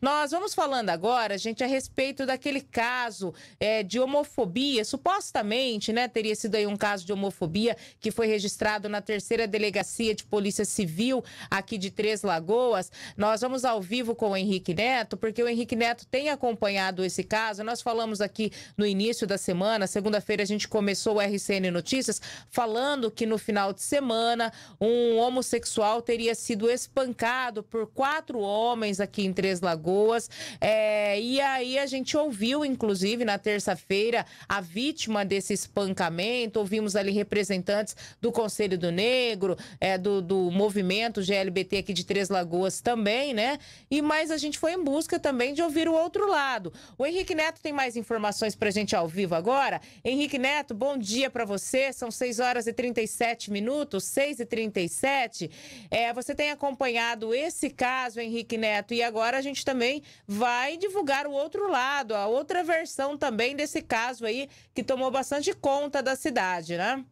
Nós vamos falando agora, gente, a respeito daquele caso é, de homofobia. Supostamente, né, teria sido aí um caso de homofobia que foi registrado na terceira delegacia de Polícia Civil aqui de Três Lagoas. Nós vamos ao vivo com o Henrique Neto, porque o Henrique Neto tem acompanhado esse caso. Nós falamos aqui no início da semana, segunda-feira a gente começou o RCN Notícias falando que no final de semana um homossexual teria sido espancado por quatro homens aqui em Três Lagoas. Alagoas. É, e aí a gente ouviu, inclusive, na terça-feira, a vítima desse espancamento. Ouvimos ali representantes do Conselho do Negro, é, do, do movimento GLBT aqui de Três Lagoas também, né? E mais a gente foi em busca também de ouvir o outro lado. O Henrique Neto tem mais informações para a gente ao vivo agora. Henrique Neto, bom dia para você. São 6 horas e 37 minutos, 6 e 37. É, você tem acompanhado esse caso, Henrique Neto, e agora a gente também também vai divulgar o outro lado, a outra versão também desse caso aí, que tomou bastante conta da cidade, né?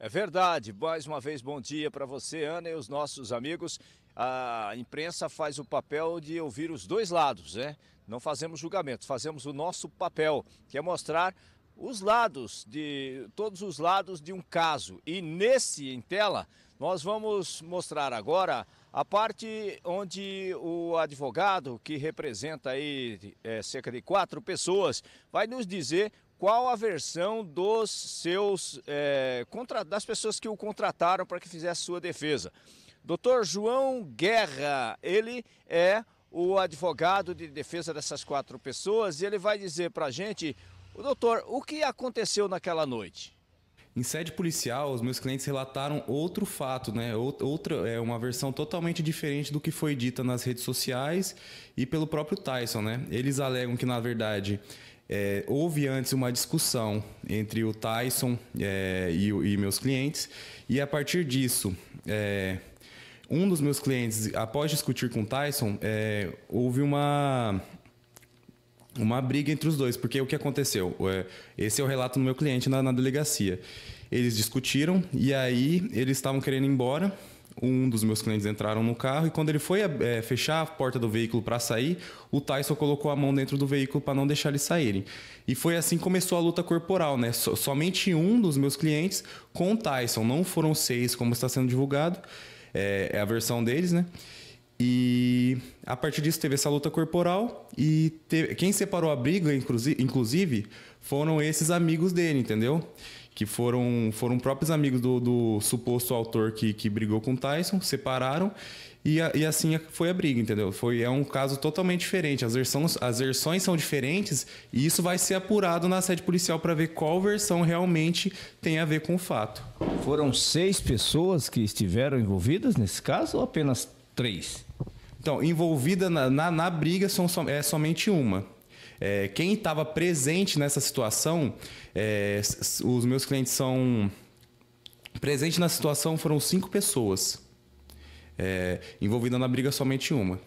É verdade. Mais uma vez, bom dia para você, Ana, e os nossos amigos. A imprensa faz o papel de ouvir os dois lados, né? Não fazemos julgamento, fazemos o nosso papel, que é mostrar os lados de todos os lados de um caso. E nesse em tela, nós vamos mostrar agora a parte onde o advogado, que representa aí é, cerca de quatro pessoas, vai nos dizer qual a versão dos seus é, contra, das pessoas que o contrataram para que fizesse sua defesa. Doutor João Guerra, ele é o advogado de defesa dessas quatro pessoas e ele vai dizer para a gente, doutor, o que aconteceu naquela noite? Em sede policial, os meus clientes relataram outro fato, né? Outra, é uma versão totalmente diferente do que foi dita nas redes sociais e pelo próprio Tyson, né? Eles alegam que, na verdade, é, houve antes uma discussão entre o Tyson é, e, e, meus clientes, e a partir disso, é, um dos meus clientes, após discutir com o Tyson, é, houve uma, uma briga entre os dois, porque o que aconteceu? É, esse é o relato do meu cliente na, na delegacia. Eles discutiram e aí eles estavam querendo ir embora. Um dos meus clientes entraram no carro e quando ele foi é, fechar a porta do veículo para sair, o Tyson colocou a mão dentro do veículo para não deixar eles saírem. E foi assim que começou a luta corporal, né? somente um dos meus clientes com o Tyson, não foram seis, como está sendo divulgado, é, é a versão deles, né? E a partir disso teve essa luta corporal e teve... quem separou a briga, inclusive, foram esses amigos dele, entendeu? que foram, foram próprios amigos do, do suposto autor que, que brigou com o Tyson, separaram e, e, assim é, foi a briga, entendeu? Foi, é um caso totalmente diferente. As versões, as versões são diferentes e isso vai ser apurado na sede policial para ver qual versão realmente tem a ver com o fato. Foram seis pessoas que estiveram envolvidas nesse caso ou apenas três? Então, envolvida na, na, na briga são, é somente uma. É, quem estava presente nessa situação, é, os meus clientes são. Presente na situação foram cinco pessoas. É, envolvida na briga, somente uma.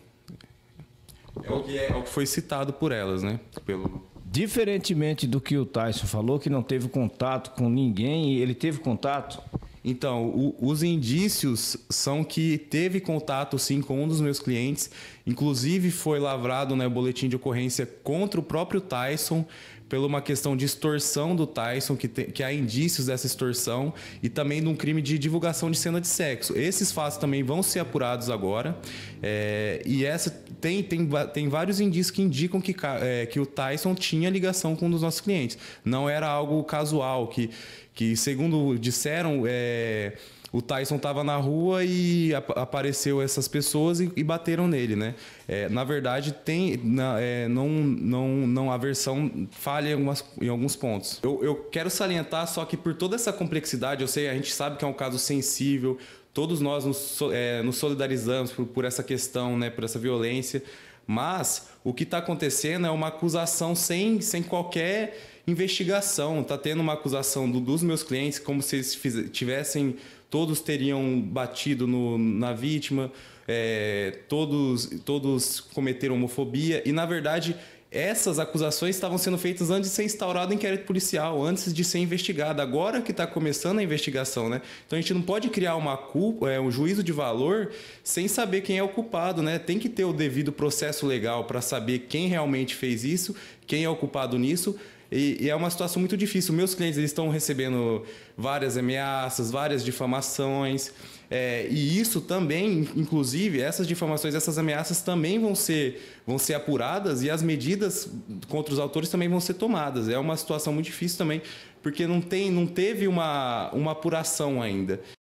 É o, é, é o que foi citado por elas, né? Pelo, Diferentemente do que o Tyson falou, que não teve contato com ninguém, ele teve contato? Então, o, os indícios são que teve contato sim com um dos meus clientes, inclusive foi lavrado né, boletim de ocorrência contra o próprio Tyson pela uma questão de extorsão do Tyson, que, te, que há indícios dessa extorsão, e também de um crime de divulgação de cena de sexo. Esses fatos também vão ser apurados agora, é, e essa tem, tem, tem vários indícios que indicam que, é, que o Tyson tinha ligação com um dos nossos clientes. Não era algo casual, que, que segundo disseram. É, o Tyson estava na rua e ap apareceu essas pessoas e, e bateram nele, né? É, na verdade, tem na, é, não, não, não a versão falha em, algumas, em alguns pontos. Eu, eu quero salientar só que por toda essa complexidade, eu sei, a gente sabe que é um caso sensível, todos nós nos, é, nos solidarizamos por, por essa questão, né? Por essa violência. Mas o que está acontecendo é uma acusação sem, sem qualquer investigação. Está tendo uma acusação do, dos meus clientes como se eles tivessem todos teriam batido no, na vítima, é, todos, todos cometeram homofobia, e na verdade essas acusações estavam sendo feitas antes de ser instaurado o inquérito policial, antes de ser investigado, agora que está começando a investigação, né? Então a gente não pode criar uma culpa, é, um juízo de valor sem saber quem é o culpado, né? Tem que ter o devido processo legal para saber quem realmente fez isso, quem é o culpado nisso, e, e, é uma situação muito difícil. Meus clientes estão recebendo várias ameaças, várias difamações. É, e isso também, inclusive, essas difamações, essas ameaças também vão ser, vão ser apuradas e as medidas contra os autores também vão ser tomadas. É uma situação muito difícil também, porque não, tem, não teve uma, uma apuração ainda.